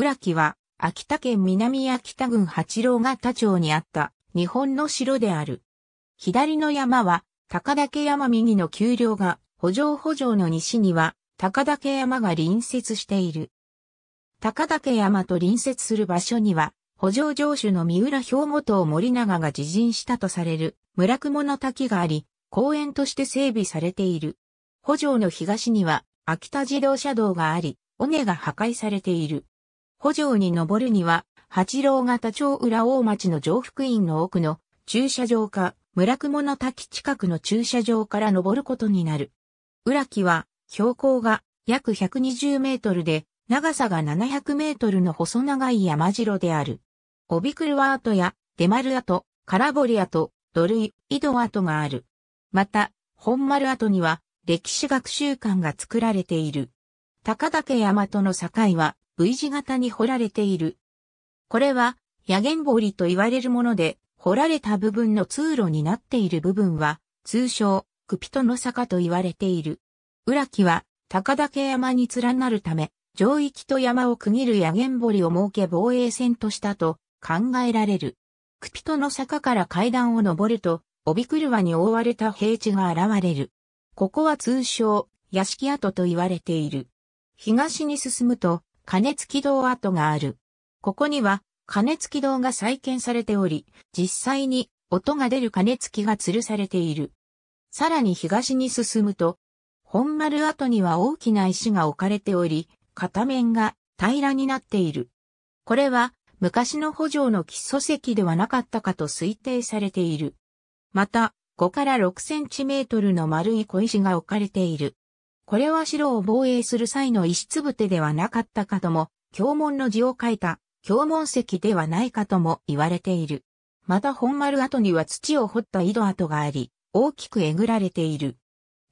浦木は、秋田県南秋田郡八郎潟町にあった日本の城である。左の山は高岳山右の丘陵が補助補助の西には高岳山が隣接している。高岳山と隣接する場所には補助城主の三浦兵本を森長が自陣したとされる村雲の滝があり、公園として整備されている。補助の東には秋田自動車道があり、尾根が破壊されている。補助に登るには、八郎型町浦大町の上福院の奥の駐車場か、村雲の滝近くの駐車場から登ることになる。浦木は、標高が約120メートルで、長さが700メートルの細長い山城である。オビクルワ跡やデマル跡、カラボリ跡、土塁、井戸跡がある。また、本丸跡には歴史学習館が作られている。高岳山との境は V 字型に掘られている。これは、野源堀と言われるもので、掘られた部分の通路になっている部分は、通称、クピトの坂と言われている。裏木は、高岳山に連なるため、上域と山を区切る野源堀を設け防衛線としたと考えられる。クピトの坂から階段を登ると、帯車に覆われた平地が現れる。ここは通称、屋敷跡と言われている。東に進むと、金軌堂跡がある。ここには、金軌堂が再建されており、実際に音が出る金器が吊るされている。さらに東に進むと、本丸跡には大きな石が置かれており、片面が平らになっている。これは昔の補助の基礎石ではなかったかと推定されている。また、5から6センチメートルの丸い小石が置かれている。これは城を防衛する際の石つぶてではなかったかとも、教門の字を書いた、教門石ではないかとも言われている。また本丸跡には土を掘った井戸跡があり、大きくえぐられている。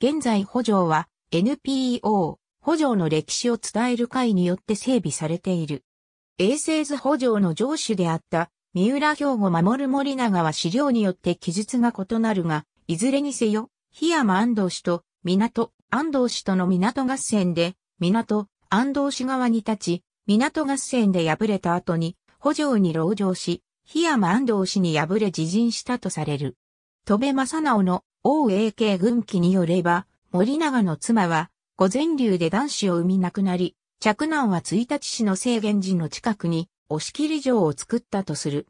現在補助は NPO、補助の歴史を伝える会によって整備されている。衛星図補助の上主であった、三浦兵庫守森長は資料によって記述が異なるが、いずれにせよ、檜山安藤氏と港、安藤氏との港合戦で、港、安藤氏側に立ち、港合戦で敗れた後に、補助に籠城し、檜山安藤氏に敗れ自陣したとされる。戸部正直の王 a k 軍記によれば、森永の妻は、御前流で男子を産み亡くなり、嫡男は一日市の制限寺の近くに、押切城を作ったとする。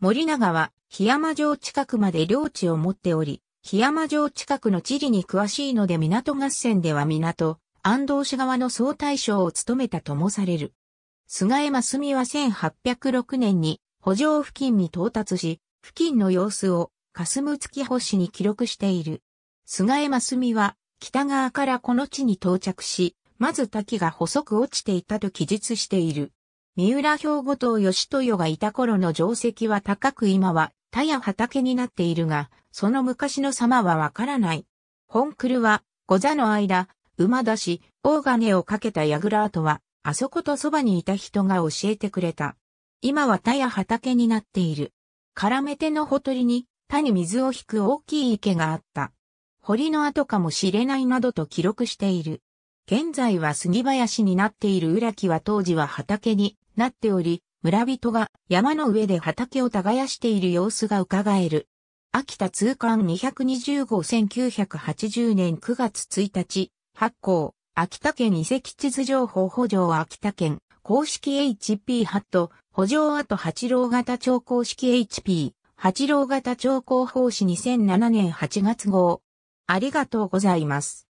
森永は、檜山城近くまで領地を持っており、檜山城近くの地理に詳しいので港合戦では港、安藤氏側の総大将を務めたともされる。菅江真澄は1806年に補助付近に到達し、付近の様子を霞月星に記録している。菅江真澄は北側からこの地に到着し、まず滝が細く落ちていたと記述している。三浦兵庫島義豊がいた頃の定石は高く今は田や畑になっているが、その昔の様はわからない。本来は、御座の間、馬出し、大金をかけた櫓跡は、あそことそばにいた人が教えてくれた。今は田や畑になっている。絡めてのほとりに、田に水を引く大きい池があった。堀の跡かもしれないなどと記録している。現在は杉林になっている裏木は当時は畑になっており、村人が山の上で畑を耕している様子が伺える。秋田通貫220号1980年9月1日、発行、秋田県遺跡地図情報補助秋田県、公式 HP ハット、補助跡八郎型超公式 HP、八郎型超広報紙。2007年8月号。ありがとうございます。